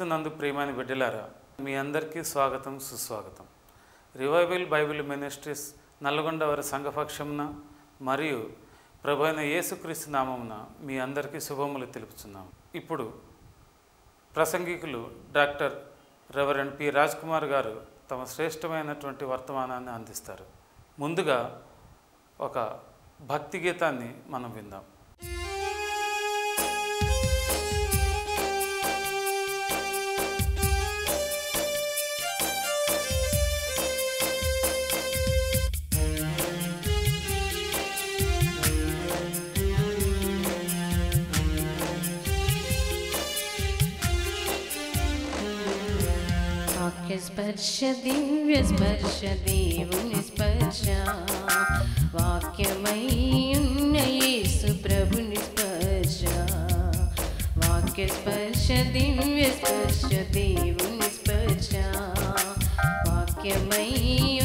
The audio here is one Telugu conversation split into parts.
క్రీస్తునందు ప్రియమైన బిడ్డలారా మీ అందరికీ స్వాగతం సుస్వాగతం రివైవల్ బైబిల్ మినిస్ట్రీస్ నల్గొండ వారి సంఘపక్షమున మరియు ప్రభు అయిన యేసుక్రీస్తు నామమున మీ అందరికీ శుభములు తెలుపుతున్నాం ఇప్పుడు ప్రసంగికులు doctor reverend P Raj Kumar గారు తమ శ్రేష్టమైనటువంటి వర్తమానాన్ని అందిస్తారు ముందుగా ఒక భక్తి గీతాన్ని మనం విందాం स्पर्श देव देवनिस्पश्या वाक्यमयी उन्नये स्पर्श दिव्य स्पर्श देव देवनिस्पशया वाक्यमयी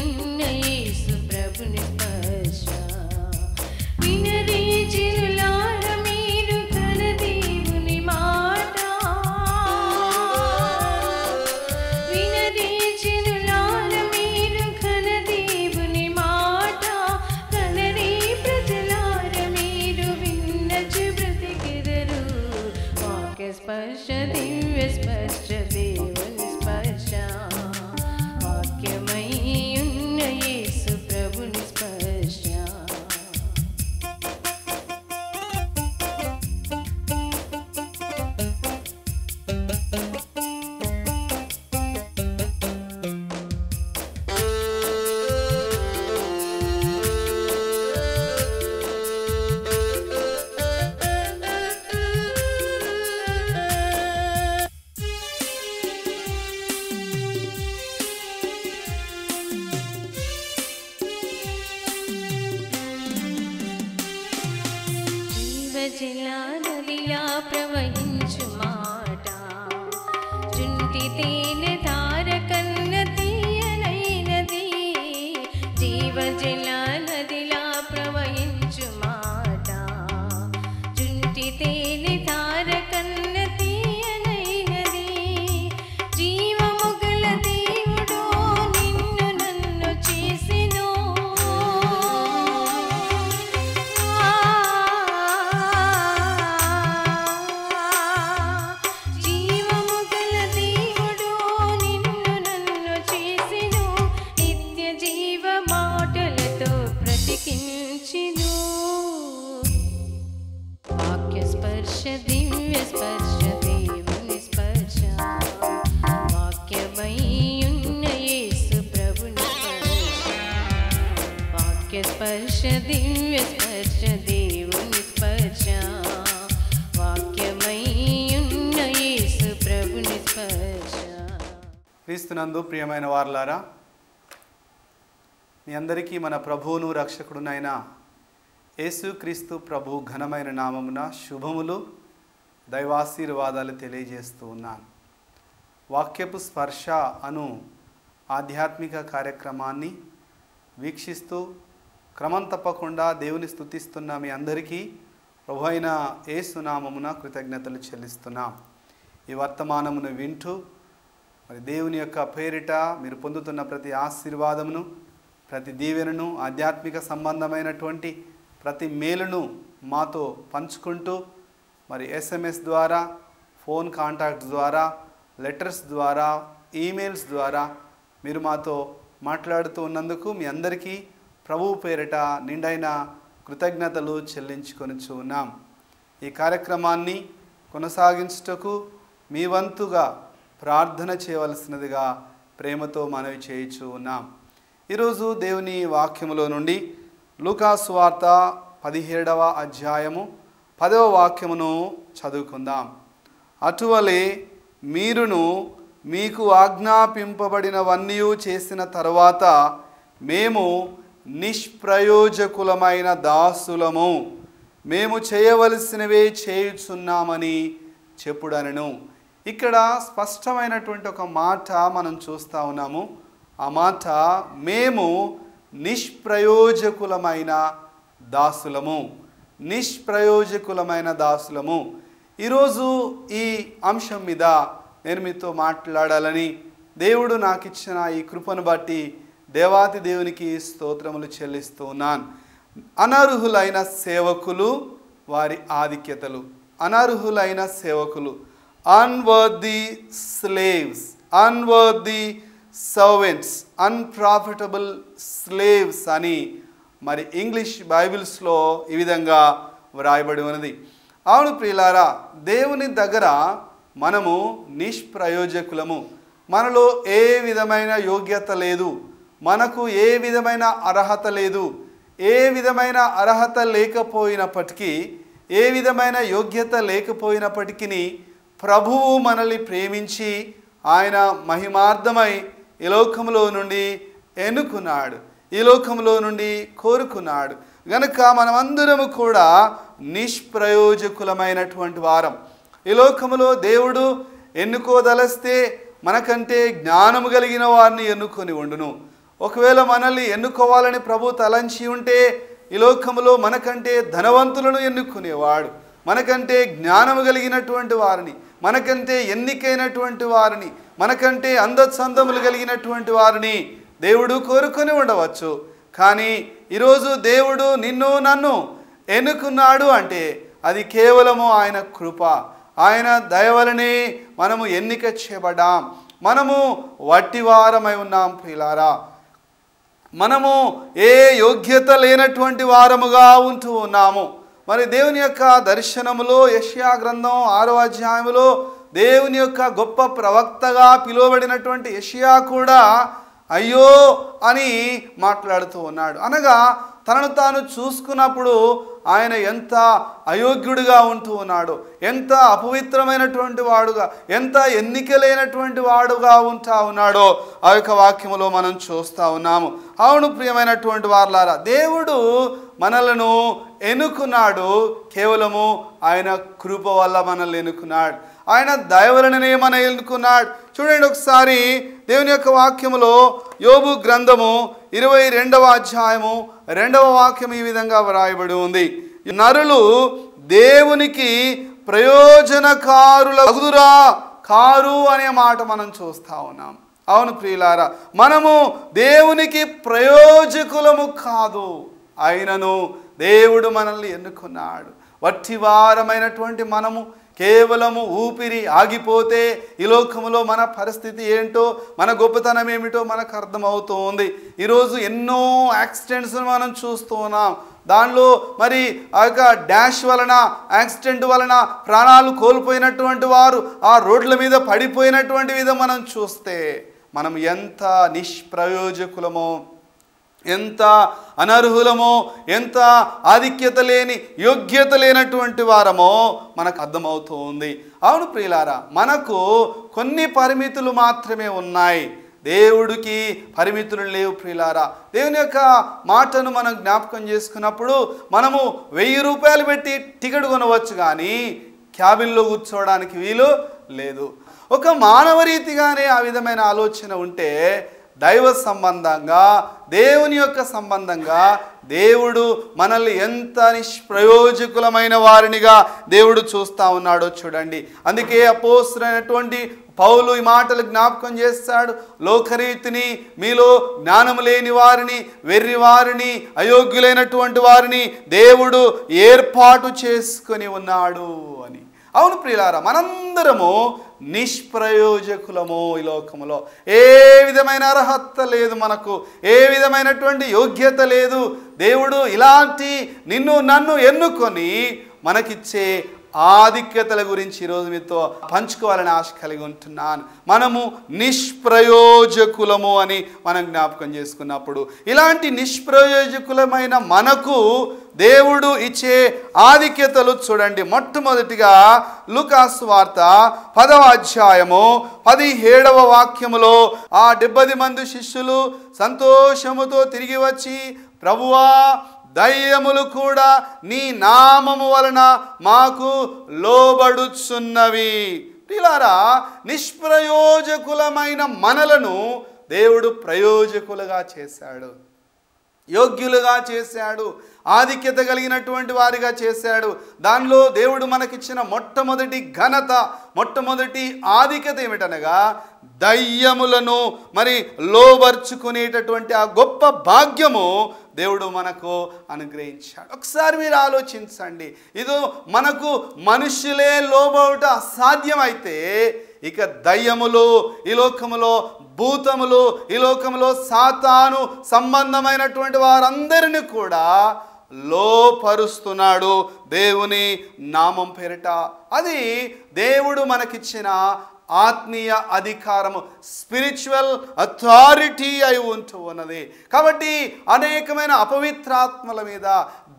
క్రీస్తునందు ప్రియమైన వారులారా మీ అందరికీ మన ప్రభువును రక్షకుడునైన యేసుక్రీస్తు ప్రభు ఘనమైన నామమున శుభములు దైవాశీర్వాదాలు తెలియజేస్తూ ఉన్నాను వాక్యపు స్పర్శ అను ఆధ్యాత్మిక కార్యక్రమాన్ని వీక్షిస్తూ క్రమం తప్పకుండా దేవుని స్థుతిస్తున్న మీ అందరికీ ప్రభు అయిన ఏసునామమున కృతజ్ఞతలు చెల్లిస్తున్నాం ఈ వర్తమానమును వింటూ మరి దేవుని యొక్క పేరిట మీరు పొందుతున్న ప్రతి ఆశీర్వాదమును ప్రతి దీవెనను ఆధ్యాత్మిక సంబంధమైనటువంటి ప్రతి మేలును మాతో పంచుకుంటూ మరి ఎస్ఎంఎస్ ద్వారా ఫోన్ కాంటాక్ట్ ద్వారా లెటర్స్ ద్వారా ఈమెయిల్స్ ద్వారా మీరు మాతో మాట్లాడుతూ ఉన్నందుకు మీ అందరికీ ప్రభువు పేరిట నిండైన కృతజ్ఞతలు చెల్లించుకొనిచు ఈ కార్యక్రమాన్ని కొనసాగించుటకు మీ వంతుగా ప్రార్థన చేయవలసినదిగా ప్రేమతో మనవి చేయించు ఉన్నాం ఈరోజు దేవుని వాక్యములో నుండి లూకాసు వార్త పదిహేడవ అధ్యాయము పదవ వాక్యమును చదువుకుందాం అటువలే మీరును మీకు ఆజ్ఞాపింపబడినవన్నీ చేసిన తర్వాత మేము నిష్ప్రయోజకులమైన దాసులము మేము చేయవలసినవే చేయుచున్నామని చెప్పుడనను ఇక్కడ స్పష్టమైనటువంటి ఒక మాట మనం చూస్తూ ఉన్నాము ఆ మాట మేము నిష్ప్రయోజకులమైన దాసులము నిష్ప్రయోజకులమైన దాసులము ఈరోజు ఈ అంశం మీద నేను మీతో మాట్లాడాలని దేవుడు నాకు ఇచ్చిన ఈ కృపను బట్టి దేవాతి దేవునికి స్తోత్రములు చెల్లిస్తూ ఉన్నాను అనర్హులైన సేవకులు వారి ఆధిక్యతలు అనర్హులైన సేవకులు unworthy slaves unworthy servants unprofitable slaves అని మరి ఇంగ్లీష్ బైబిల్స్లో ఈ విధంగా వ్రాయబడి ఉన్నది అవును ప్రియులారా దేవుని దగ్గర మనము నిష్ప్రయోజకులము మనలో ఏ విధమైన యోగ్యత లేదు మనకు ఏ విధమైన అర్హత లేదు ఏ విధమైన అర్హత లేకపోయినప్పటికీ ఏ విధమైన యోగ్యత లేకపోయినప్పటికీ ప్రభువు మనల్ని ప్రేమించి ఆయన మహిమార్థమై ఈ లోకంలో నుండి ఎన్నుకున్నాడు ఈ లోకంలో నుండి కోరుకున్నాడు గనక మనమందరము కూడా నిష్ప్రయోజకులమైనటువంటి వారం ఈ లోకంలో దేవుడు ఎన్నుకోదలస్తే మనకంటే జ్ఞానము కలిగిన వారిని ఎన్నుకొని ఉండును ఒకవేళ మనల్ని ఎన్నుకోవాలని ప్రభు తలంచి ఉంటే ఈ లోకంలో మనకంటే ధనవంతులను ఎన్నుకునేవాడు మనకంటే జ్ఞానము కలిగినటువంటి వారిని మనకంటే ఎన్నికైనటువంటి వారిని మనకంటే అందత్సందములు కలిగినటువంటి వారిని దేవుడు కోరుకొని ఉండవచ్చు కానీ ఈరోజు దేవుడు నిన్ను నన్ను ఎన్నుకున్నాడు అంటే అది కేవలము ఆయన కృప ఆయన దయవలనే మనము ఎన్నిక చేయబడ్డాం మనము వట్టివారమై ఉన్నాం ప్రియులారా మనము ఏ యోగ్యత లేనటువంటి వారముగా ఉంటూ ఉన్నాము మరి దేవుని యొక్క దర్శనములో యష్యా గ్రంథం ఆరో అధ్యాయంలో దేవుని యొక్క గొప్ప ప్రవక్తగా పిలువబడినటువంటి యషియా కూడా అయ్యో అని మాట్లాడుతూ ఉన్నాడు అనగా తనను తాను చూసుకున్నప్పుడు ఆయన ఎంత అయోగ్యుడిగా ఉంటూ ఉన్నాడు ఎంత అపవిత్రమైనటువంటి వాడుగా ఎంత ఎన్నికలైనటువంటి వాడుగా ఉంటా ఉన్నాడో ఆ యొక్క వాక్యములో మనం చూస్తూ ఉన్నాము అవును ప్రియమైనటువంటి వార్లారా దేవుడు మనలను ఎన్నుకున్నాడు కేవలము ఆయన కృప వల్ల మనల్ని ఎన్నుకున్నాడు ఆయన దయవలననే మన ఎన్నుకున్నాడు చూడండి ఒకసారి దేవుని యొక్క వాక్యములో యోబు గ్రంథము ఇరవై రెండవ అధ్యాయము రెండవ వాక్యం ఈ విధంగా వ్రాయబడి ఉంది నరులు దేవునికి ప్రయోజనకారుల అగుదురా కారు అనే మాట మనం చూస్తా ఉన్నాం అవును ప్రియులారా మనము దేవునికి ప్రయోజకులము కాదు అయినను దేవుడు మనల్ని ఎన్నుకున్నాడు వట్టివారమైనటువంటి మనము కేవలము ఊపిరి ఆగిపోతే ఈ లోకంలో మన పరిస్థితి ఏంటో మన గొప్పతనం ఏమిటో మనకు అర్థమవుతుంది ఈరోజు ఎన్నో యాక్సిడెంట్స్ను మనం చూస్తూ ఉన్నాం దానిలో మరి ఆ యొక్క డాష్ వలన యాక్సిడెంట్ వలన ప్రాణాలు కోల్పోయినటువంటి వారు ఆ రోడ్ల మీద పడిపోయినటువంటి విధం మనం చూస్తే మనం ఎంత నిష్ప్రయోజకులమో ఎంత అనర్హులమో ఎంత ఆధిక్యత లేని యోగ్యత లేనటువంటి వారమో మనకు అర్థమవుతూ ఉంది అవును ప్రియులారా మనకు కొన్ని పరిమితులు మాత్రమే ఉన్నాయి దేవుడికి పరిమితులు లేవు ప్రియులారా దేవుని యొక్క మాటను మనం జ్ఞాపకం చేసుకున్నప్పుడు మనము వెయ్యి రూపాయలు పెట్టి టికెట్ కొనవచ్చు కానీ క్యాబిన్లో కూర్చోవడానికి వీలు లేదు ఒక మానవ రీతిగానే ఆ విధమైన ఆలోచన ఉంటే దైవ సంబంధంగా దేవుని యొక్క సంబంధంగా దేవుడు మనల్ని ఎంత నిష్ప్రయోజకులమైన వారినిగా దేవుడు చూస్తూ ఉన్నాడో చూడండి అందుకే అపోసరైనటువంటి పౌలు ఈ మాటలు జ్ఞాపకం చేస్తాడు లోకరీతిని మీలో జ్ఞానం లేని వారిని వెర్రి వారిని అయోగ్యులైనటువంటి వారిని దేవుడు ఏర్పాటు చేసుకొని ఉన్నాడు అని అవును ప్రియులారా మనందరము నిష్ప్రయోజకులము ఈ లోకములో ఏ విధమైన అర్హత లేదు మనకు ఏ విధమైనటువంటి యోగ్యత లేదు దేవుడు ఇలాంటి నిన్ను నన్ను ఎన్నుకొని మనకిచ్చే ఆధిక్యతల గురించి ఈరోజు మీతో పంచుకోవాలని ఆశ కలిగి ఉంటున్నాను మనము నిష్ప్రయోజకులము అని మనం జ్ఞాపకం చేసుకున్నప్పుడు ఇలాంటి నిష్ప్రయోజకులమైన మనకు దేవుడు ఇచ్చే ఆధిక్యతలు చూడండి మొట్టమొదటిగా లుకాస్ వార్త పదవ అధ్యాయము పదిహేడవ వాక్యములో ఆ డెబ్బది మంది శిష్యులు సంతోషముతో తిరిగి వచ్చి ప్రభువా దయ్యములు కూడా నీ నామము వలన మాకు లోబడుచున్నవి ఇలారా నిష్ప్రయోజకులమైన మనలను దేవుడు ప్రయోజకులుగా చేశాడు యోగ్యులుగా చేశాడు ఆధిక్యత కలిగినటువంటి వారిగా చేశాడు దానిలో దేవుడు మనకిచ్చిన మొట్టమొదటి ఘనత మొట్టమొదటి ఆధిక్యత ఏమిటనగా దయ్యములను మరి లోబర్చుకునేటటువంటి ఆ గొప్ప భాగ్యము దేవుడు మనకు అనుగ్రహించాడు ఒకసారి మీరు ఆలోచించండి ఇది మనకు మనుషులే లోబవుట అసాధ్యమైతే ఇక దయ్యములు ఈ లోకములో భూతములు ఈ లోకములో సాతాను సంబంధమైనటువంటి వారందరినీ కూడా లోపరుస్తున్నాడు దేవుని నామం పేరిట అది దేవుడు మనకిచ్చిన ఆత్మీయ అధికారము స్పిరిచువల్ అథారిటీ అయి ఉంటూ ఉన్నది కాబట్టి అనేకమైన అపవిత్రాత్మల మీద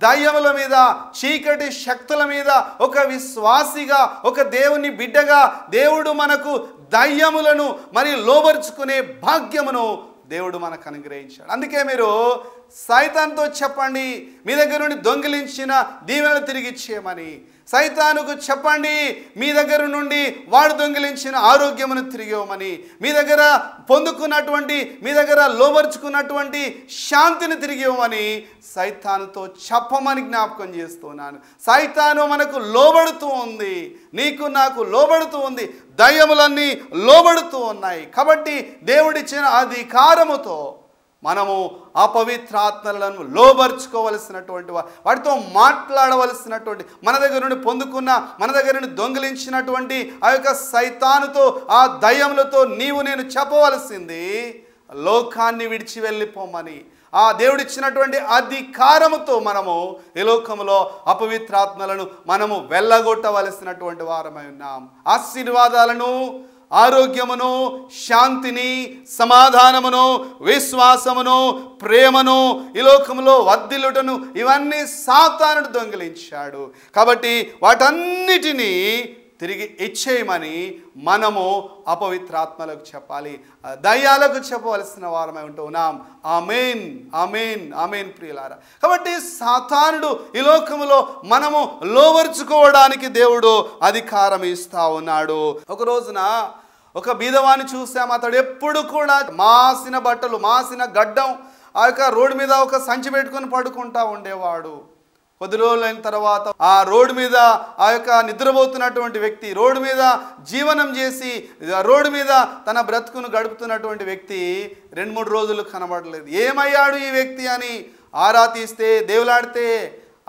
దయ్యముల మీద చీకటి శక్తుల మీద ఒక విశ్వాసిగా ఒక దేవుని బిడ్డగా దేవుడు మనకు దయ్యములను మరి లోబరుచుకునే భాగ్యమును దేవుడు మనకు అనుగ్రహించాడు అందుకే మీరు సైతాన్తో చెప్పండి మీ దగ్గర నుండి దొంగిలించిన దీవెనలు తిరిగి ఇచ్చేయమని సైతానుకు చెప్పండి మీ దగ్గర నుండి వాడు దొంగిలించిన ఆరోగ్యమును తిరిగివ్వమని మీ దగ్గర పొందుకున్నటువంటి మీ దగ్గర లోబర్చుకున్నటువంటి శాంతిని తిరిగివ్వమని సైతానుతో చెప్పమని జ్ఞాపకం చేస్తున్నాను సైతాను మనకు లోబడుతూ ఉంది నీకు నాకు లోబడుతూ ఉంది దయ్యములన్నీ లోబడుతూ ఉన్నాయి కాబట్టి దేవుడిచ్చిన అధికారముతో మనము అపవిత్రాత్మలను లోబరుచుకోవలసినటువంటి వాటితో మాట్లాడవలసినటువంటి మన దగ్గర నుండి పొందుకున్న మన దగ్గర నుండి దొంగిలించినటువంటి ఆ యొక్క సైతానుతో ఆ దయ్యములతో నీవు నేను చెప్పవలసింది లోకాన్ని విడిచి వెళ్ళిపోమని ఆ దేవుడిచ్చినటువంటి అధికారముతో మనము ఈ లోకంలో అపవిత్రాత్మలను మనము వెళ్ళగొట్టవలసినటువంటి వారమై ఉన్నాం ఆశీర్వాదాలను ఆరోగ్యమును శాంతిని సమాధానమును విశ్వాసమును ప్రేమను ఈ లోకంలో వద్దిల్లుటను ఇవన్నీ సాతానుడు దొంగిలించాడు కాబట్టి వాటన్నిటినీ తిరిగి ఇచ్చేయమని మనము అపవిత్రాత్మలకు చెప్పాలి దయ్యాలకు చెప్పవలసిన వారమై ఉంటూ ఉన్నాం మెయిన్ ఆమెన్ ఆమెన్ ప్రియులారా కాబట్టి సాతానుడు ఈ లోకములో మనము లోవర్చుకోవడానికి దేవుడు అధికారం ఇస్తా ఉన్నాడు ఒక రోజున ఒక బీదవాన్ని చూసాము అతడు ఎప్పుడు కూడా మాసిన బట్టలు మాసిన గడ్డం ఆ యొక్క రోడ్డు మీద ఒక సంచి పెట్టుకొని పడుకుంటా ఉండేవాడు కొద్ది రోజులైన తర్వాత ఆ రోడ్డు మీద ఆ యొక్క నిద్రపోతున్నటువంటి వ్యక్తి రోడ్డు మీద జీవనం చేసి రోడ్డు మీద తన బ్రతుకును గడుపుతున్నటువంటి వ్యక్తి రెండు మూడు రోజులు కనబడలేదు ఏమయ్యాడు ఈ వ్యక్తి అని ఆరా తీస్తే దేవులాడితే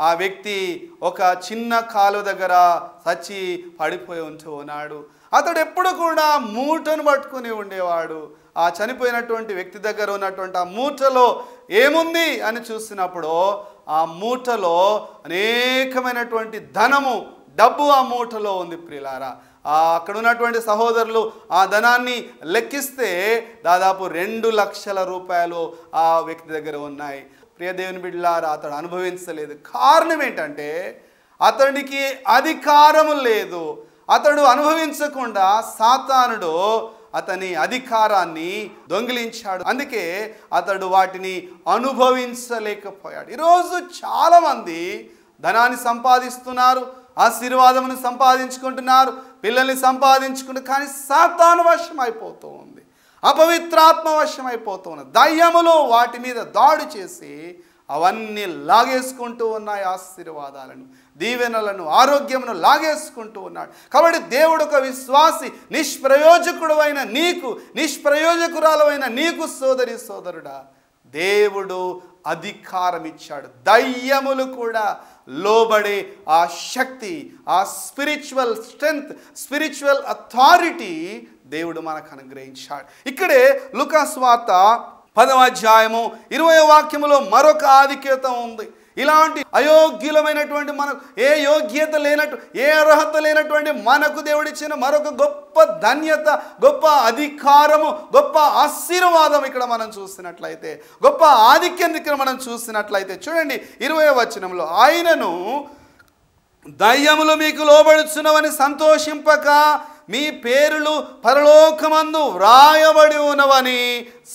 ఆ వ్యక్తి ఒక చిన్న కాలు దగ్గర చచ్చి పడిపోయి ఉంచున్నాడు అతడు ఎప్పుడు కూడా మూటను పట్టుకుని ఉండేవాడు ఆ చనిపోయినటువంటి వ్యక్తి దగ్గర ఉన్నటువంటి ఆ మూటలో ఏముంది అని చూసినప్పుడు ఆ మూటలో అనేకమైనటువంటి ధనము డబ్బు ఆ మూటలో ఉంది ప్రిలారా అక్కడ ఉన్నటువంటి సహోదరులు ఆ ధనాన్ని లెక్కిస్తే దాదాపు రెండు లక్షల రూపాయలు ఆ వ్యక్తి దగ్గర ఉన్నాయి ప్రియదేవిని బిడ్డలారా అతడు అనుభవించలేదు కారణం ఏంటంటే అతనికి అధికారము లేదు అతడు అనుభవించకుండా సాతానుడు అతని అధికారాన్ని దొంగిలించాడు అందుకే అతడు వాటిని అనుభవించలేకపోయాడు ఈరోజు చాలామంది ధనాన్ని సంపాదిస్తున్నారు ఆశీర్వాదమును సంపాదించుకుంటున్నారు పిల్లల్ని సంపాదించుకుంటు కానీ సాతాను వశం అయిపోతూ ఉంది అపవిత్రాత్మ వశం అయిపోతూ ఉన్నది దయ్యములు వాటి మీద దాడి చేసి అవన్నీ లాగేసుకుంటూ ఉన్నాయి ఆశీర్వాదాలను దీవెనలను ఆరోగ్యమును లాగేసుకుంటూ ఉన్నాడు కాబట్టి దేవుడు ఒక విశ్వాసి నిష్ప్రయోజకుడు అయిన నీకు నిష్ప్రయోజకురాలమైన నీకు సోదరి సోదరుడా దేవుడు అధికారం ఇచ్చాడు దయ్యములు కూడా లోబడే ఆ శక్తి ఆ స్పిరిచువల్ స్ట్రెంగ్త్ స్పిరిచువల్ అథారిటీ దేవుడు మనకు అనుగ్రహించాడు ఇక్కడే లుకాస్ వార్త అధ్యాయము ఇరవై వాక్యములో మరొక ఆధిక్యత ఉంది ఇలాంటి అయోగ్యులమైనటువంటి మనకు ఏ యోగ్యత లేనట్టు ఏ అర్హత లేనటువంటి మనకు దేవుడిచ్చిన మరొక గొప్ప ధన్యత గొప్ప అధికారము గొప్ప ఆశీర్వాదం ఇక్కడ మనం చూసినట్లయితే గొప్ప ఆధిక్యం ఇక్కడ మనం చూసినట్లయితే చూడండి ఇరవై వచనంలో ఆయనను దయ్యములు మీకు లోబడుచున్నవని సంతోషింపక మీ పేరులు పరలోకమందు వ్రాయబడి ఉన్నవని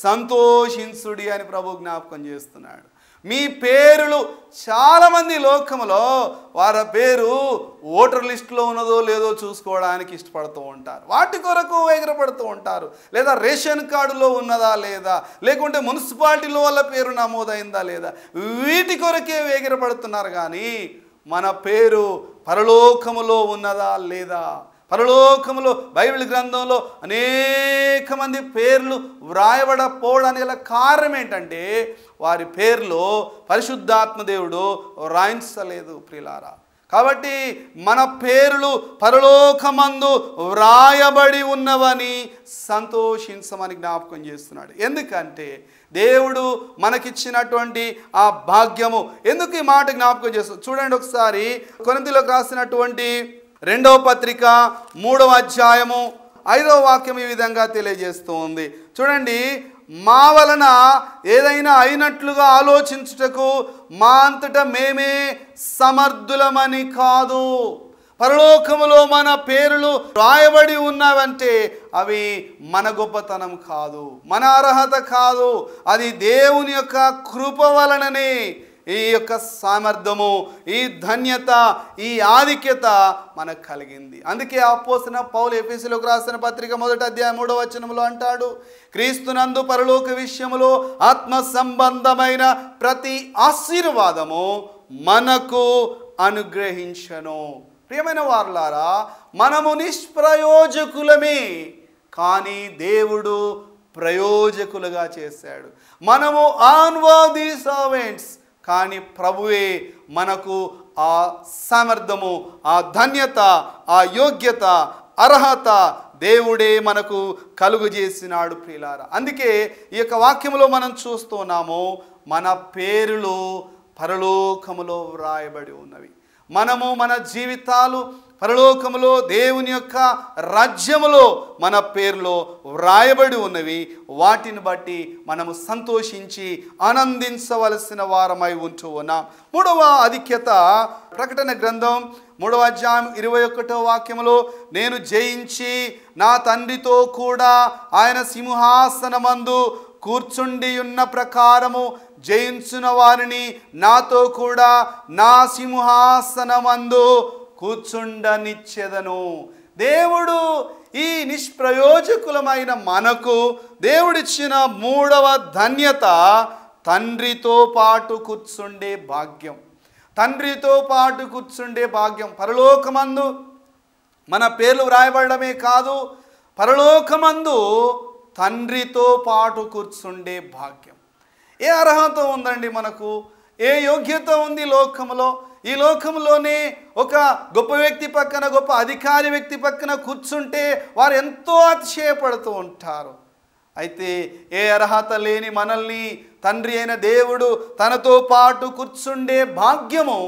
సంతోషించుడి అని ప్రభు జ్ఞాపకం చేస్తున్నాడు మీ పేరులు చాలామంది లోకంలో వారి పేరు ఓటర్ లిస్టులో ఉన్నదో లేదో చూసుకోవడానికి ఇష్టపడుతూ ఉంటారు వాటి కొరకు ఎగరపడుతూ ఉంటారు లేదా రేషన్ కార్డులో ఉన్నదా లేదా లేకుంటే మున్సిపాలిటీలో వాళ్ళ పేరు నమోదైందా లేదా వీటి కొరకే ఎగరపడుతున్నారు కానీ మన పేరు పరలోకములో ఉన్నదా లేదా పరలోకములో బైబిల్ గ్రంథంలో అనేక మంది పేర్లు వ్రాయబడపోవడానికి గల కారణం ఏంటంటే వారి పేర్లో పరిశుద్ధాత్మదేవుడు రాయించలేదు ప్రిలారా కాబట్టి మన పేర్లు పరలోకమందు వ్రాయబడి ఉన్నవని సంతోషించమని జ్ఞాపకం చేస్తున్నాడు ఎందుకంటే దేవుడు మనకిచ్చినటువంటి ఆ భాగ్యము ఎందుకు ఈ మాట జ్ఞాపకం చేస్తుంది చూడండి ఒకసారి కొనంతిలోకి రాసినటువంటి రెండవ పత్రిక మూడవ అధ్యాయము ఐదవ వాక్యం ఈ విధంగా తెలియజేస్తూ ఉంది చూడండి మా వలన ఏదైనా అయినట్లుగా ఆలోచించుటకు మా అంతట మేమే సమర్థులమని కాదు పరలోకములో మన పేర్లు రాయబడి ఉన్నావంటే అవి మన గొప్పతనం కాదు మన అర్హత కాదు అది దేవుని యొక్క కృప వలననే ఈ యొక్క సామర్థ్యము ఈ ధన్యత ఈ ఆధిక్యత మనకు కలిగింది అందుకే పోసిన పౌలు ఎఫీసీలోకి రాసిన పత్రిక మొదటి అధ్యాయం మూడవ వచనంలో అంటాడు క్రీస్తునందు పరలోక విషయములో ఆత్మ సంబంధమైన ప్రతి ఆశీర్వాదము మనకు అనుగ్రహించను ప్రియమైన వారులారా మనము నిష్ప్రయోజకులమే కానీ దేవుడు ప్రయోజకులుగా చేశాడు మనము ఆన్వాది సర్వెంట్స్ కానీ ప్రభువే మనకు ఆ సామర్థ్యము ఆ ధన్యత ఆ యోగ్యత అర్హత దేవుడే మనకు కలుగు చేసినాడు ప్రియులార అందుకే ఈ యొక్క వాక్యంలో మనం చూస్తున్నాము మన పేరులో పరలోకములో వ్రాయబడి ఉన్నవి మనము మన జీవితాలు పరలోకములో దేవుని యొక్క రాజ్యములో మన పేర్లో వ్రాయబడి ఉన్నవి వాటిని బట్టి మనము సంతోషించి ఆనందించవలసిన వారమై ఉంటూ ఉన్నాం మూడవ ఆధిక్యత ప్రకటన గ్రంథం మూడవ అధ్యాయం ఇరవై ఒకటో వాక్యములో నేను జయించి నా తండ్రితో కూడా ఆయన సింహాసనమందు కూర్చుండి ఉన్న ప్రకారము జయించిన వారిని నాతో కూడా నా సింహాసనమందు కూర్చుండనిచ్చేదను దేవుడు ఈ నిష్ప్రయోజకులమైన మనకు దేవుడిచ్చిన మూడవ ధన్యత తండ్రితో పాటు కూర్చుండే భాగ్యం తండ్రితో పాటు కూర్చుండే భాగ్యం పరలోకమందు మన పేర్లు వ్రాయబడమే కాదు పరలోకమందు తండ్రితో పాటు కూర్చుండే భాగ్యం ఏ అర్హత ఉందండి మనకు ఏ యోగ్యత ఉంది లోకంలో ఈ లోకంలోనే ఒక గొప్ప వ్యక్తి పక్కన గొప్ప అధికారి వ్యక్తి పక్కన కూర్చుంటే వారు ఎంతో అతిశయపడుతూ ఉంటారు అయితే ఏ అర్హత లేని మనల్ని తండ్రి అయిన దేవుడు తనతో పాటు కూర్చుండే భాగ్యము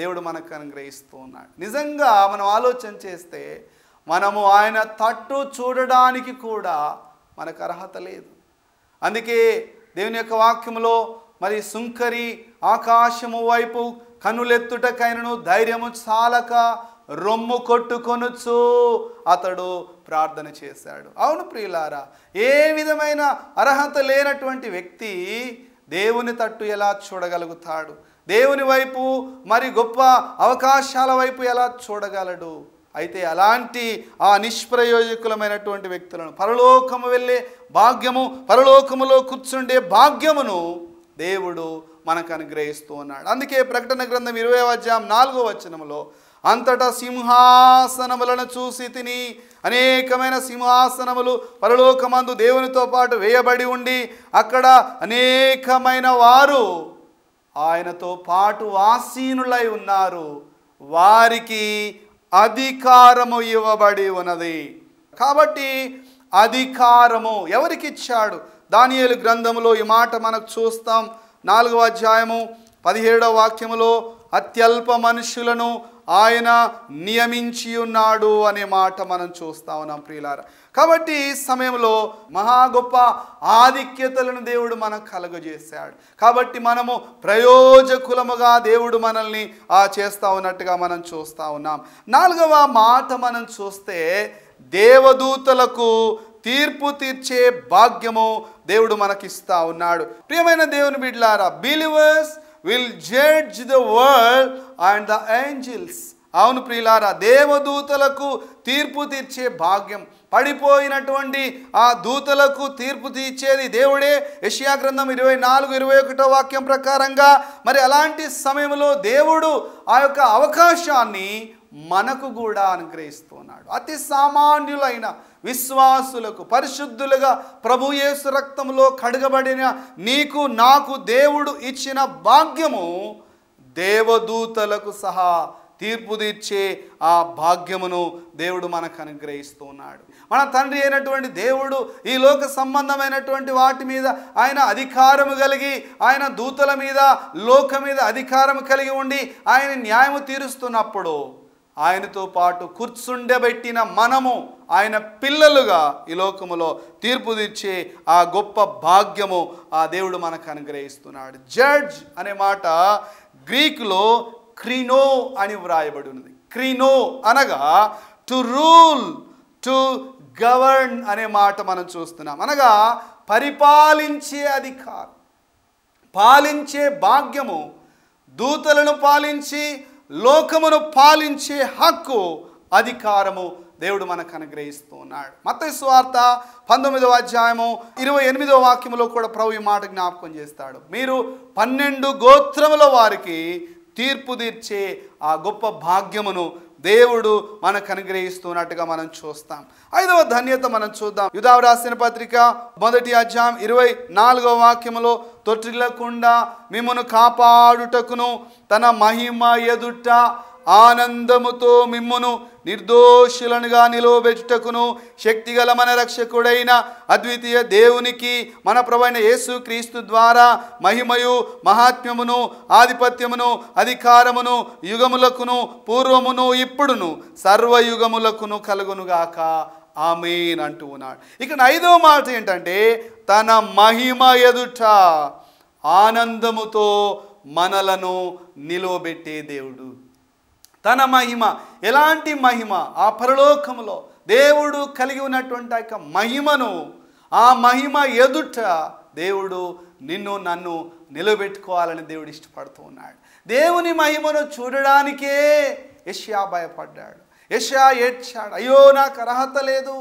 దేవుడు మనకు అనుగ్రహిస్తూ ఉన్నాడు నిజంగా మనం ఆలోచన చేస్తే మనము ఆయన తట్టు చూడడానికి కూడా మనకు అర్హత లేదు అందుకే దేవుని యొక్క వాక్యంలో మరి సుంకరి ఆకాశము వైపు కనులెత్తుటకైనను ధైర్యము చాలక రొమ్ము కొట్టుకొనుచు అతడు ప్రార్థన చేశాడు అవును ప్రియులారా ఏ విధమైన అర్హత లేనటువంటి వ్యక్తి దేవుని తట్టు ఎలా చూడగలుగుతాడు దేవుని వైపు మరి గొప్ప అవకాశాల వైపు ఎలా చూడగలడు అయితే అలాంటి ఆ నిష్ప్రయోజకులమైనటువంటి వ్యక్తులను పరలోకము వెళ్ళే భాగ్యము పరలోకములో కూర్చుండే భాగ్యమును దేవుడు మనకు అనుగ్రహిస్తూ ఉన్నాడు అందుకే ప్రకటన గ్రంథం ఇరవై అధ్యాయం నాలుగో వచనంలో అంతటా సింహాసనములను చూసి తిని అనేకమైన సింహాసనములు పరలోకమందు దేవునితో పాటు వేయబడి ఉండి అక్కడ అనేకమైన వారు ఆయనతో పాటు ఆసీనులై ఉన్నారు వారికి అధికారము ఇవ్వబడి ఉన్నది కాబట్టి అధికారము ఎవరికిచ్చాడు దానియలు గ్రంథంలో ఈ మాట మనకు చూస్తాం నాలుగవ అధ్యాయము పదిహేడవ వాక్యములో అత్యల్ప మనుషులను ఆయన నియమించి ఉన్నాడు అనే మాట మనం చూస్తా ఉన్నాం ప్రియులార కాబట్టి ఈ సమయంలో మహా గొప్ప ఆధిక్యతలను దేవుడు మనకు కలుగజేశాడు కాబట్టి మనము ప్రయోజకులముగా దేవుడు మనల్ని ఆ చేస్తూ ఉన్నట్టుగా మనం చూస్తూ ఉన్నాం నాలుగవ మాట మనం చూస్తే దేవదూతలకు తీర్పు తీర్చే భాగ్యము దేవుడు మనకిస్తా ఉన్నాడు ప్రియమైన దేవుని బిడ్లారా believers will judge the world and the angels అవును ప్రియులారా దేవదూతలకు తీర్పు తీర్చే భాగ్యం పడిపోయినటువంటి ఆ దూతలకు తీర్పు తీర్చేది దేవుడే యషియా గ్రంథం ఇరవై నాలుగు ఇరవై ఒకటో వాక్యం ప్రకారంగా మరి అలాంటి సమయంలో దేవుడు ఆ యొక్క అవకాశాన్ని మనకు కూడా అనుగ్రహిస్తున్నాడు అతి సామాన్యులైన విశ్వాసులకు పరిశుద్ధులుగా యేసు రక్తంలో కడగబడిన నీకు నాకు దేవుడు ఇచ్చిన భాగ్యము దేవదూతలకు సహా తీర్పు తీర్చే ఆ భాగ్యమును దేవుడు మనకు అనుగ్రహిస్తున్నాడు మన తండ్రి అయినటువంటి దేవుడు ఈ లోక సంబంధమైనటువంటి వాటి మీద ఆయన అధికారము కలిగి ఆయన దూతల మీద లోక మీద అధికారం కలిగి ఉండి ఆయన న్యాయము తీరుస్తున్నప్పుడు ఆయనతో పాటు కూర్చుండబెట్టిన మనము ఆయన పిల్లలుగా ఈ లోకములో తీర్పు తీర్చే ఆ గొప్ప భాగ్యము ఆ దేవుడు మనకు అనుగ్రహిస్తున్నాడు జడ్జ్ అనే మాట గ్రీకులో క్రీనో అని వ్రాయబడి ఉన్నది క్రీనో అనగా టు రూల్ టు గవర్న్ అనే మాట మనం చూస్తున్నాం అనగా పరిపాలించే అధికారం పాలించే భాగ్యము దూతలను పాలించి లోకమును పాలించే హక్కు అధికారము దేవుడు మనకు అనుగ్రహిస్తూ ఉన్నాడు మత స్వార్త పంతొమ్మిదవ అధ్యాయము ఇరవై ఎనిమిదవ వాక్యములో కూడా ప్రభు ఈ మాట జ్ఞాపకం చేస్తాడు మీరు పన్నెండు గోత్రముల వారికి తీర్పు తీర్చే ఆ గొప్ప భాగ్యమును దేవుడు మనకు అనుగ్రహిస్తున్నట్టుగా మనం చూస్తాం ఐదవ ధన్యత మనం చూద్దాం యుధావు రాసిన పత్రిక మొదటి అధ్యాయం ఇరవై నాలుగవ వాక్యములో తొట్టిల్లకుండా మిమ్మను కాపాడుటకును తన మహిమ ఎదుట ఆనందముతో మిమ్మును నిర్దోషులనుగా నిలవబెట్టుటకును శక్తిగల మన రక్షకుడైన అద్వితీయ దేవునికి మన ప్రవైన యేసు క్రీస్తు ద్వారా మహిమయు మహాత్మ్యమును ఆధిపత్యమును అధికారమును యుగములకును పూర్వమును ఇప్పుడును సర్వయుగములకును కలుగునుగాక ఆమెన్ అంటూ ఉన్నాడు ఇక్కడ ఐదవ మాట ఏంటంటే తన మహిమ ఎదుట ఆనందముతో మనలను నిలువబెట్టే దేవుడు తన మహిమ ఎలాంటి మహిమ ఆ పరలోకములో దేవుడు కలిగి ఉన్నటువంటి యొక్క మహిమను ఆ మహిమ ఎదుట దేవుడు నిన్ను నన్ను నిలబెట్టుకోవాలని దేవుడు ఇష్టపడుతూ ఉన్నాడు దేవుని మహిమను చూడడానికే యష్యా భయపడ్డాడు యషా ఏడ్చాడు అయ్యో నాకు అర్హత లేదు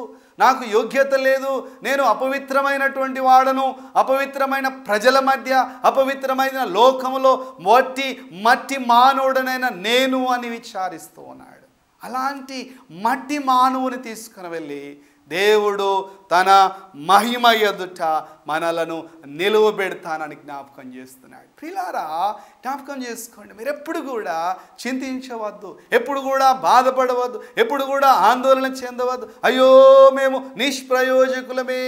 నాకు యోగ్యత లేదు నేను అపవిత్రమైనటువంటి వాడను అపవిత్రమైన ప్రజల మధ్య అపవిత్రమైన లోకంలో మట్టి మట్టి మానవుడనైన నేను అని విచారిస్తూ ఉన్నాడు అలాంటి మట్టి మానవుని తీసుకుని వెళ్ళి దేవుడు తన మహిమ ఎదుట మనలను నిలువ పెడతానని జ్ఞాపకం చేస్తున్నాడు పిల్లారా జ్ఞాపకం చేసుకోండి మీరు ఎప్పుడు కూడా చింతించవద్దు ఎప్పుడు కూడా బాధపడవద్దు ఎప్పుడు కూడా ఆందోళన చెందవద్దు అయ్యో మేము నిష్ప్రయోజకులమే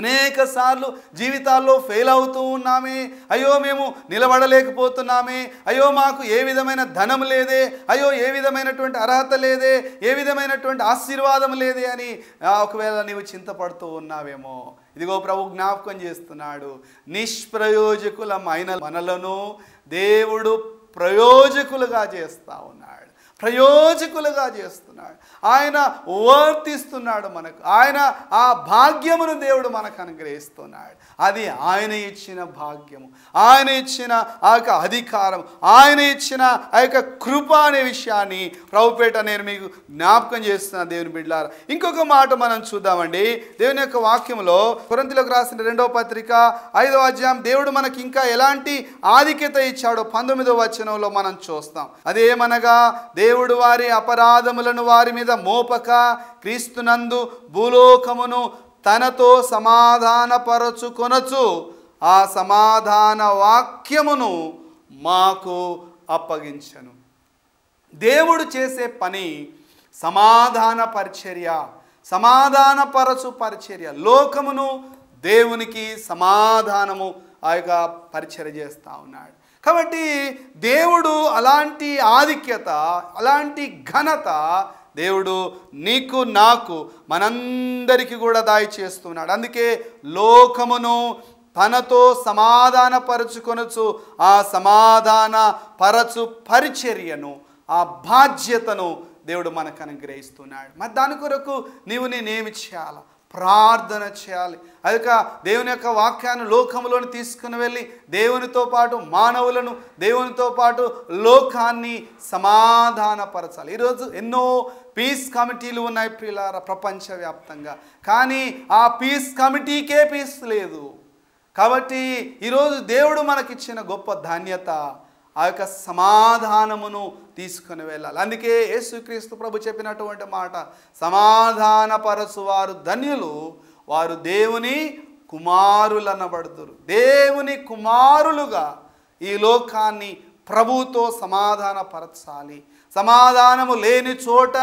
అనేక సార్లు జీవితాల్లో ఫెయిల్ అవుతూ ఉన్నామే అయ్యో మేము నిలబడలేకపోతున్నామే అయ్యో మాకు ఏ విధమైన ధనం లేదే అయ్యో ఏ విధమైనటువంటి అర్హత లేదే ఏ విధమైనటువంటి ఆశీర్వాదం లేదే అని ఒకవేళ నీవు చింతపడుతూ ఉన్నావేమో ఇదిగో ప్రభు జ్ఞాపకం చేస్తున్నాడు మైన మనలను దేవుడు ప్రయోజకులుగా చేస్తూ ఉన్నాడు ప్రయోజకులుగా చేస్తున్నాడు ఆయన వర్తిస్తున్నాడు మనకు ఆయన ఆ భాగ్యమును దేవుడు మనకు అనుగ్రహిస్తున్నాడు అది ఆయన ఇచ్చిన భాగ్యము ఆయన ఇచ్చిన ఆ యొక్క అధికారం ఆయన ఇచ్చిన ఆ యొక్క కృప అనే విషయాన్ని ప్రభుపేట నేను మీకు జ్ఞాపకం చేస్తున్నా దేవుని బిడ్డారు ఇంకొక మాట మనం చూద్దామండి దేవుని యొక్క వాక్యంలో కొరంతిలోకి రాసిన రెండవ పత్రిక ఐదవ అధ్యాయం దేవుడు మనకి ఇంకా ఎలాంటి ఆధిక్యత ఇచ్చాడో పంతొమ్మిదవ వచనంలో మనం చూస్తాం అదేమనగా దేవు దేవుడు వారి అపరాధములను వారి మీద మోపక క్రీస్తునందు భూలోకమును తనతో సమాధానపరచుకొనచు ఆ సమాధాన వాక్యమును మాకు అప్పగించను దేవుడు చేసే పని సమాధాన పరిచర్య సమాధానపరచు పరిచర్య లోకమును దేవునికి సమాధానము ఆ యొక్క పరిచర్య చేస్తూ ఉన్నాడు కాబట్టి దేవుడు అలాంటి ఆధిక్యత అలాంటి ఘనత దేవుడు నీకు నాకు మనందరికీ కూడా దాయి చేస్తున్నాడు అందుకే లోకమును తనతో సమాధానపరచుకొనచ్చు ఆ సమాధాన పరచు పరిచర్యను ఆ బాధ్యతను దేవుడు మనకు అనుగ్రహిస్తున్నాడు మరి దాని కొరకు నీవు నేనేమి చేయాలా ప్రార్థన చేయాలి అదొక దేవుని యొక్క వాక్యాన్ని లోకంలోని తీసుకుని వెళ్ళి దేవునితో పాటు మానవులను దేవునితో పాటు లోకాన్ని సమాధానపరచాలి ఈరోజు ఎన్నో పీస్ కమిటీలు ఉన్నాయి ప్రియులార ప్రపంచవ్యాప్తంగా కానీ ఆ పీస్ కమిటీకే పీస్ లేదు కాబట్టి ఈరోజు దేవుడు మనకిచ్చిన గొప్ప ధాన్యత ఆ యొక్క సమాధానమును తీసుకుని వెళ్ళాలి అందుకే యేసుక్రీస్తు ప్రభు చెప్పినటువంటి మాట వారు ధన్యులు వారు దేవుని కుమారులు దేవుని కుమారులుగా ఈ లోకాన్ని ప్రభుతో సమాధానపరచాలి సమాధానము లేని చోట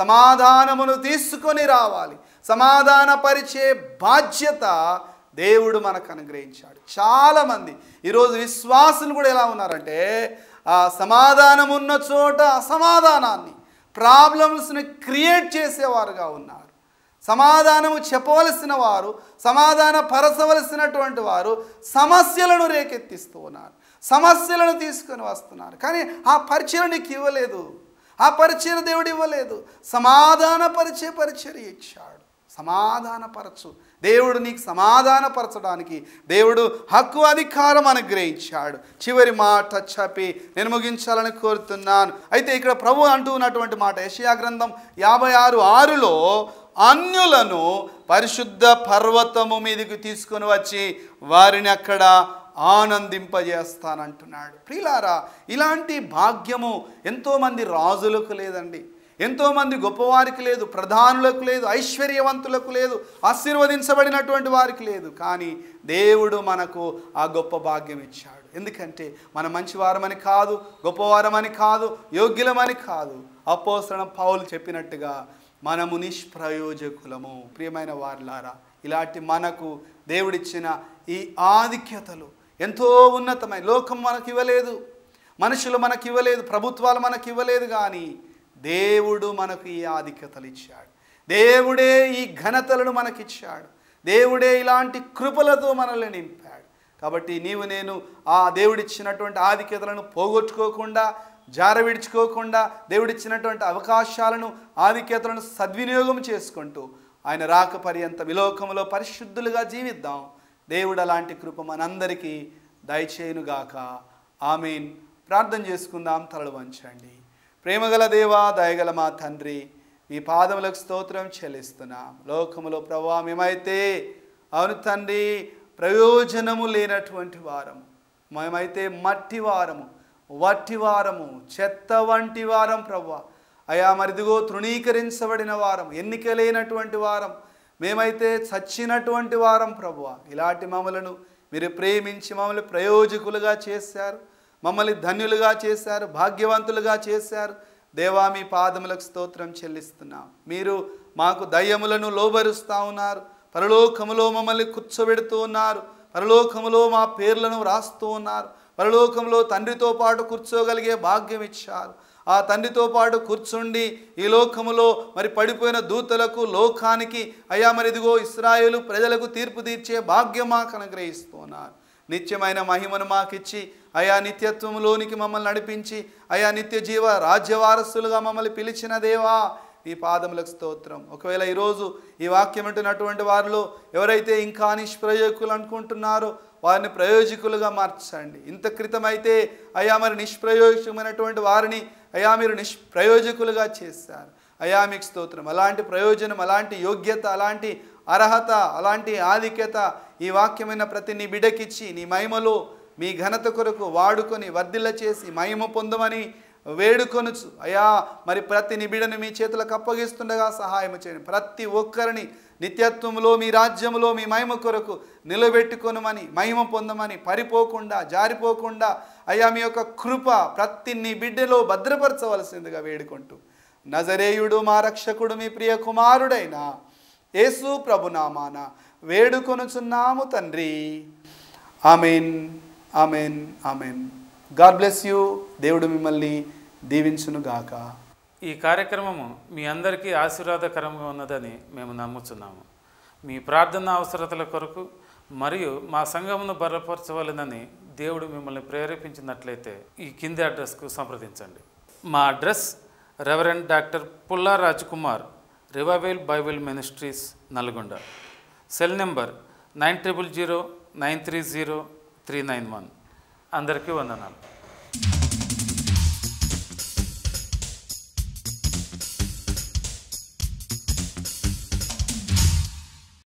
సమాధానమును తీసుకొని రావాలి సమాధాన పరిచే బాధ్యత దేవుడు మనకు అనుగ్రహించాడు చాలామంది ఈరోజు విశ్వాసులు కూడా ఎలా ఉన్నారంటే ఆ సమాధానం ఉన్న చోట అసమాధానాన్ని ప్రాబ్లమ్స్ని క్రియేట్ చేసేవారుగా ఉన్నారు సమాధానము చెప్పవలసిన వారు సమాధాన పరచవలసినటువంటి వారు సమస్యలను రేకెత్తిస్తూ ఉన్నారు సమస్యలను తీసుకొని వస్తున్నారు కానీ ఆ పరిచయం నీకు ఇవ్వలేదు ఆ పరిచయం దేవుడు ఇవ్వలేదు సమాధాన పరిచయ పరిచయం ఇచ్చాడు సమాధానపరచు దేవుడు నీకు సమాధానపరచడానికి దేవుడు హక్కు అధికారం అనుగ్రహించాడు చివరి మాట చెప్పి నేను ముగించాలని కోరుతున్నాను అయితే ఇక్కడ ప్రభు అంటూ ఉన్నటువంటి మాట యషయా గ్రంథం యాభై ఆరు ఆరులో అన్యులను పరిశుద్ధ పర్వతము మీదకి తీసుకుని వచ్చి వారిని అక్కడ ఆనందింపజేస్తానంటున్నాడు ప్రిలారా ఇలాంటి భాగ్యము ఎంతోమంది రాజులకు లేదండి ఎంతోమంది గొప్పవారికి లేదు ప్రధానులకు లేదు ఐశ్వర్యవంతులకు లేదు ఆశీర్వదించబడినటువంటి వారికి లేదు కానీ దేవుడు మనకు ఆ గొప్ప భాగ్యం ఇచ్చాడు ఎందుకంటే మన మంచివారమని కాదు గొప్పవారమని కాదు యోగ్యులమని కాదు అపోసరణ పావులు చెప్పినట్టుగా మనము నిష్ప్రయోజకులము ప్రియమైన వారిలారా ఇలాంటి మనకు దేవుడిచ్చిన ఈ ఆధిక్యతలు ఎంతో ఉన్నతమైన లోకం మనకివ్వలేదు ఇవ్వలేదు మనుషులు మనకి ఇవ్వలేదు ప్రభుత్వాలు మనకి ఇవ్వలేదు కానీ దేవుడు మనకు ఈ ఆధిక్యతలు ఇచ్చాడు దేవుడే ఈ ఘనతలను మనకిచ్చాడు దేవుడే ఇలాంటి కృపలతో మనల్ని నింపాడు కాబట్టి నీవు నేను ఆ దేవుడిచ్చినటువంటి ఆధిక్యతలను పోగొట్టుకోకుండా జారవిడుచుకోకుండా దేవుడిచ్చినటువంటి అవకాశాలను ఆధిక్యతలను సద్వినియోగం చేసుకుంటూ ఆయన రాక పర్యంత విలోకంలో పరిశుద్ధులుగా జీవిద్దాం దేవుడు అలాంటి కృప మనందరికీ దయచేయునుగాక ఆమెన్ ప్రార్థన చేసుకుందాం తలలు వంచండి ప్రేమగల దేవా దయగల మా తండ్రి మీ పాదములకు స్తోత్రం చెల్లిస్తున్నాం లోకములో ప్రభా మేమైతే అవును తండ్రి ప్రయోజనము లేనటువంటి వారము మేమైతే మట్టి వారము వట్టి వారము చెత్త వంటి వారం ప్రవ్వ అయా మరిదిగో తృణీకరించబడిన వారం ఎన్నిక లేనటువంటి వారం మేమైతే చచ్చినటువంటి వారం ప్రభువ ఇలాంటి మమ్మలను మీరు ప్రేమించి మమ్మల్ని ప్రయోజకులుగా చేశారు మమ్మల్ని ధన్యులుగా చేశారు భాగ్యవంతులుగా చేశారు దేవా మీ పాదములకు స్తోత్రం చెల్లిస్తున్నాం మీరు మాకు దయ్యములను లోబరుస్తూ ఉన్నారు పరలోకములో మమ్మల్ని కూర్చోబెడుతూ ఉన్నారు పరలోకములో మా పేర్లను వ్రాస్తూ ఉన్నారు పరలోకంలో తండ్రితో పాటు కూర్చోగలిగే భాగ్యం ఇచ్చారు ఆ తండ్రితో పాటు కూర్చుండి ఈ లోకములో మరి పడిపోయిన దూతలకు లోకానికి అయ్యా మరిదిగో ఇస్రాయేలు ప్రజలకు తీర్పు తీర్చే భాగ్యం మాకు అనుగ్రహిస్తున్నారు నిత్యమైన మహిమను మాకిచ్చి అయా నిత్యత్వంలోనికి మమ్మల్ని నడిపించి అయా నిత్య జీవ రాజ్య వారసులుగా మమ్మల్ని పిలిచిన దేవా నీ పాదములకు స్తోత్రం ఒకవేళ ఈరోజు ఈ వాక్యం అంటున్నటువంటి వారిలో ఎవరైతే ఇంకా నిష్ప్రయోజకులు అనుకుంటున్నారో వారిని ప్రయోజకులుగా మార్చండి ఇంత క్రితమైతే అయా మరి నిష్ప్రయోజకమైనటువంటి వారిని అయా మీరు నిష్ప్రయోజకులుగా చేశారు అయా మీకు స్తోత్రం అలాంటి ప్రయోజనం అలాంటి యోగ్యత అలాంటి అర్హత అలాంటి ఆధిక్యత ఈ వాక్యమైన ప్రతి నీ బిడకిచ్చి నీ మహిమలో మీ ఘనత కొరకు వాడుకొని వర్ధిల్ల చేసి మహిమ పొందమని వేడుకొనుచు అయా మరి ప్రతి నిబిడను మీ చేతులకు అప్పగిస్తుండగా సహాయం చేయండి ప్రతి ఒక్కరిని నిత్యత్వంలో మీ రాజ్యంలో మీ మహిమ కొరకు నిలబెట్టుకొనమని మహిమ పొందమని పరిపోకుండా జారిపోకుండా అయ్యా మీ యొక్క కృప ప్రతి నీ బిడ్డలో భద్రపరచవలసిందిగా వేడుకుంటూ నజరేయుడు మా రక్షకుడు మీ ప్రియ కుమారుడైనా యేసు ప్రభునామాన వేడుకొనుచున్నాము తండ్రి amen amen amen God bless you దేవుడు మిమ్మల్ని దీవించునుగాక ఈ కార్యక్రమము మీ అందరికీ ఆశీర్వాదకరంగా ఉన్నదని మేము నమ్ముచున్నాము మీ ప్రార్థన అవసరతల కొరకు మరియు మా సంఘమును బలపరచవలనని దేవుడు మిమ్మల్ని ప్రేరేపించినట్లయితే ఈ కింది అడ్రస్కు సంప్రదించండి మా address reverend doctor Pulla Kumar revival bible ministries Nalgonda cell number nine triple zero nine three zero three nine one అందరికీ వందనాలు